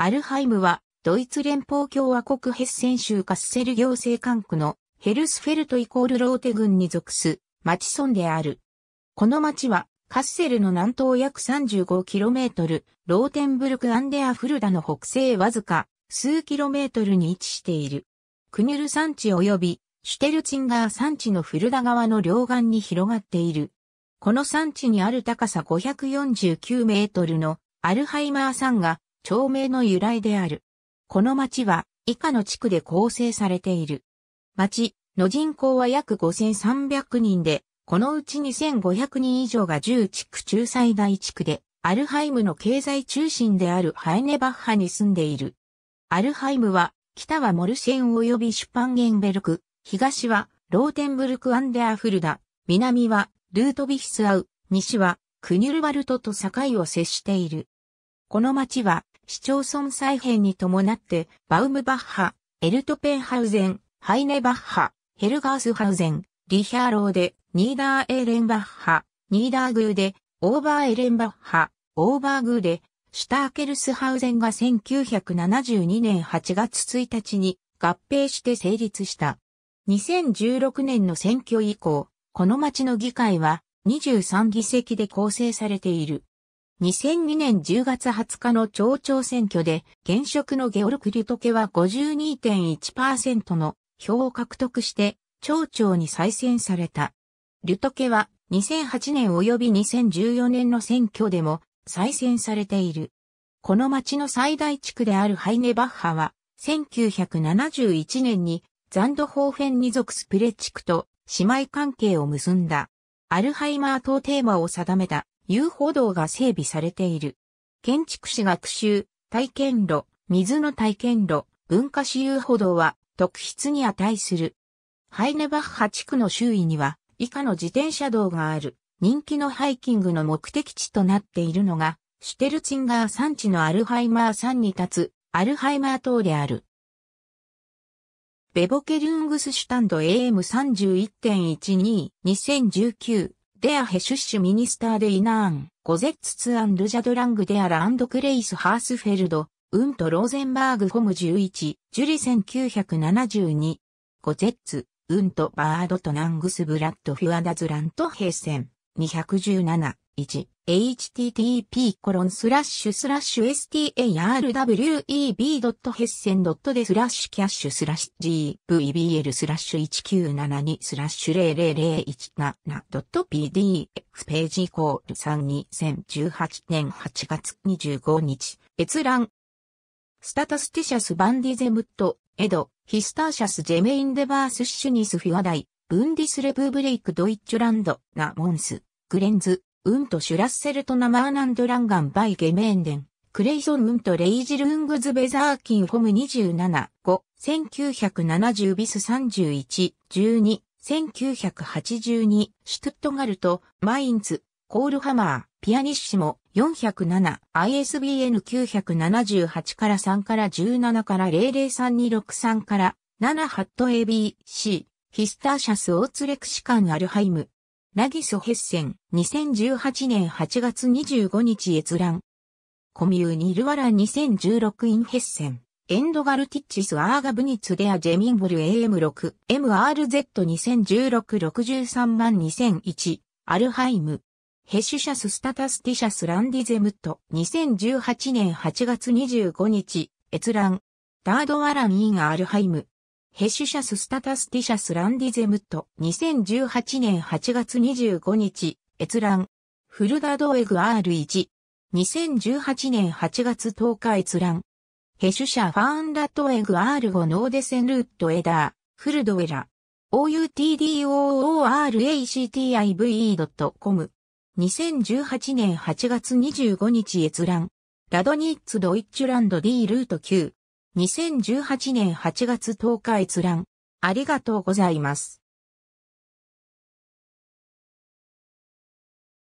アルハイムは、ドイツ連邦共和国ヘッセン州カッセル行政管区のヘルスフェルトイコールローテ郡に属す町村である。この町は、カッセルの南東約 35km、ローテンブルク・アンデア・フルダの北西わずか数 km に位置している。クニュル山地及びシュテルチンガー山地のフルダ側の両岸に広がっている。この山地にある高さ549メートルのアルハイマー山が町名の由来である。この町は以下の地区で構成されている。町の人口は約5300人で、このうち2500人以上が10地区中最大地区で、アルハイムの経済中心であるハエネバッハに住んでいる。アルハイムは、北はモルシェン及びシュパンゲンベルク、東はローテンブルク・アンデアフルダ、南はルートビヒスアウ、西はクニュルバルトと境を接している。この町は市町村再編に伴って、バウムバッハ、エルトペンハウゼン、ハイネバッハ、ヘルガースハウゼン、リヒャーローで、ニーダーエーレンバッハ、ニーダーグーで、オーバーエレンバッハ、オーバーグーで、シュターケルスハウゼンが1972年8月1日に合併して成立した。2016年の選挙以降、この町の議会は23議席で構成されている。2002年10月20日の町長選挙で、現職のゲオルク・リュトケは52.1%の票を獲得して、町長に再選された。リュトケは2008年及び2014年の選挙でも再選されている。この町の最大地区であるハイネバッハは、1971年にザンドホーフェンに属スプレ地区と姉妹関係を結んだ。アルハイマー等テーマを定めた遊歩道が整備されている。建築士学習、体験路、水の体験路、文化私遊歩道は特筆に値する。ハイネバッハ地区の周囲には以下の自転車道がある人気のハイキングの目的地となっているのがシュテルツィンガー山地のアルハイマー山に立つアルハイマー島である。ベボケルングスシュタンド AM31.122019 デアヘシュッシュミニスターデイナーン、ゴゼッツツアンルジャドラングデアランドクレイスハースフェルド、ウントローゼンバーグホム11、ジュリ1972、ゴゼッツ、ウントバードトナングスブラッドフュアダズラントセン、217、1。http://starweb.hessen.de スラッシュキャッシュスラッシュ gvbl スラッシュ1972スラッシュ 00017.pdf ページイコール3 2018年8月25日閲覧スタタスティシャスバンディゼムットエドヒスターシャスジェメインデバースシュニスフィワダイブンディスレブーブレイクドイッチュランドナモンスグレンズウントシュラッセルトナマーナンドランガンバイゲメーンデン、クレイソンウントレイジルングズベザーキンホム27、5、1970ビス31、12、1982、シュトゥットガルト、マインツ、コールハマー、ピアニッシモ、407、ISBN 978から3から17から003 2 63から7ハット ABC、ヒスターシャスオーツレクシカンアルハイム、ラギソヘッセン、2018年8月25日閲覧。コミューニルワラ2016インヘッセン、エンドガルティッチスアーガブニツデアジェミンボル AM6、MRZ2016-63 万2001、アルハイム。ヘッシュシャススタタスティシャスランディゼムット、2018年8月25日、閲覧。ダードワランインアルハイム。ヘッシュシャススタタスティシャスランディゼムット、2018年8月25日、閲覧。フルダドエグ R1。2018年8月10日閲覧。ヘッシュシャファーンラトエグ R5 ノーデセンルートエダー、フルドエラ。outdooractive.com。2018年8月25日閲覧。ラドニッツドイッチュランド D ルート9。2018年8月10日閲覧。ありがとうございます。